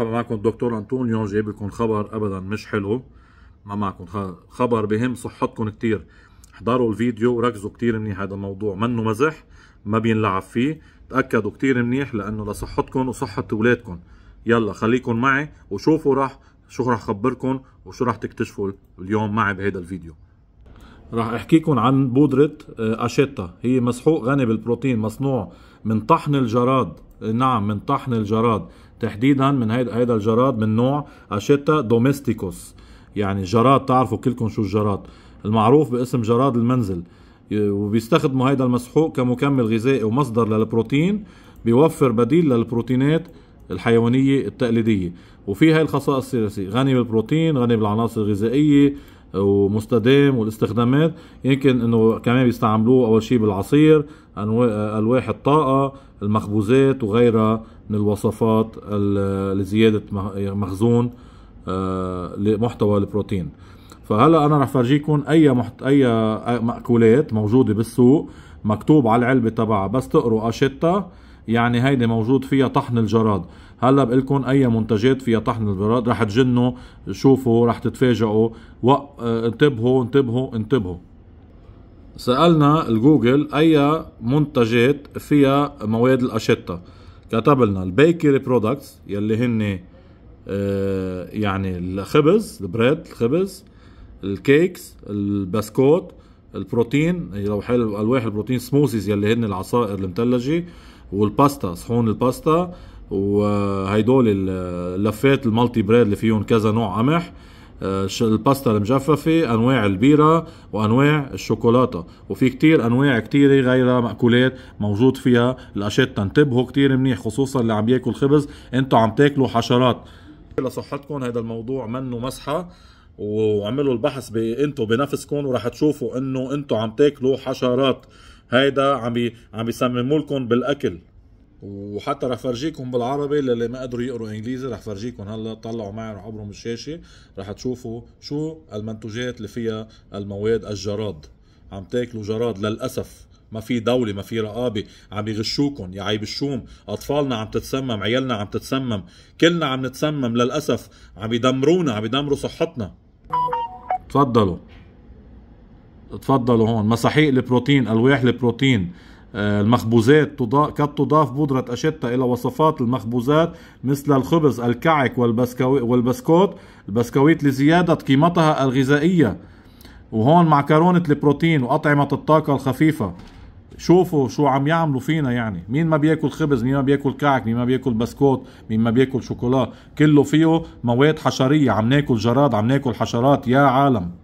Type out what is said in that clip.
مرحبا معكم الدكتور اليوم جايب لكم خبر ابدا مش حلو ما معكم خبر بهم صحتكم كثير احضروا الفيديو وركزوا كثير منيح هذا الموضوع منه مزح ما بينلعب فيه تاكدوا كثير منيح لانه لصحتكم وصحه اولادكم يلا خليكم معي وشوفوا راح شو راح خبركم وشو راح تكتشفوا اليوم معي بهذا الفيديو راح احكيكم عن بودرة آه، اشيتا هي مسحوق غني بالبروتين مصنوع من طحن الجراد نعم من طحن الجراد تحديدا من هيدا الجراد من نوع اشيتا دوميستيكوس يعني جراد تعرفوا كلكم شو الجراد المعروف باسم جراد المنزل وبيستخدموا هيدا المسحوق كمكمل غذائي ومصدر للبروتين بيوفر بديل للبروتينات الحيوانية التقليدية وفي هاي الخصائص السياسيه غني بالبروتين غني بالعناصر الغذائية ومستدام والاستخدامات يمكن انه كمان بيستعملوه اول شيء بالعصير الواح الطاقه المخبوزات وغيرها من الوصفات لزياده مخزون آه، محتوى البروتين فهلا انا رح فرجيكم اي محت... اي ماكولات موجوده بالسوق مكتوب على العلبه تبعها بس تقروا اشطه يعني هيدي موجود فيها طحن الجراد هلا لكم اي منتجات فيها طحن الجراد رح تجنوا شوفوا رح تتفاجئوا آه، انتبهوا انتبهوا انتبهوا سالنا الجوجل اي منتجات فيها مواد الاشطه كتب لنا البيكري برودكتس يلي هن آه، يعني الخبز البريد الخبز الكيكس البسكوت البروتين لو حلو الواح البروتين سموزيز يلي هن العصائر المثلجه والباستا صحون الباستا وهيدول اللفات المالتي بريد اللي فيهم كذا نوع قمح آه، الباستا المجففة أنواع البيرة وأنواع الشوكولاتة وفي كتير أنواع كتيرة غيرها مأكولات موجود فيها الأشياء تنتبهوا كتير منيح خصوصا اللي عم ياكل خبز انتوا عم تاكلوا حشرات لصحتكم هذا الموضوع منه مسحة وعملوا البحث بانتوا بنفسكم وراح تشوفوا انه انتوا عم تاكلوا حشرات هيدا عم بي عم بيسمموا لكم بالاكل وحتى رح فرجيكم بالعربي للي ما قدروا يقروا انجليزي رح فرجيكم هلا طلعوا معي رح عبرهم الشاشه رح تشوفوا شو المنتوجات اللي فيها المواد الجراد عم تاكلوا جراد للاسف ما في دولة ما في رقابة عم يغشوكم يا عيب الشوم أطفالنا عم تتسمم عيالنا عم تتسمم كلنا عم نتسمم للأسف عم يدمرونا عم يدمروا صحتنا تفضلوا تفضلوا هون مساحيق البروتين الواح البروتين آه، المخبوزات قد تضاف بودرة أشتة إلى وصفات المخبوزات مثل الخبز الكعك والبسكوي والبسكوت البسكويت لزيادة قيمتها الغذائية وهون معكرونة البروتين وأطعمة الطاقة الخفيفة شوفوا شو عم يعملوا فينا يعني مين ما بياكل خبز مين ما بياكل كعك مين ما بياكل بسكوت مين ما بياكل شوكولا كله فيه مواد حشريه عم ناكل جراد عم ناكل حشرات يا عالم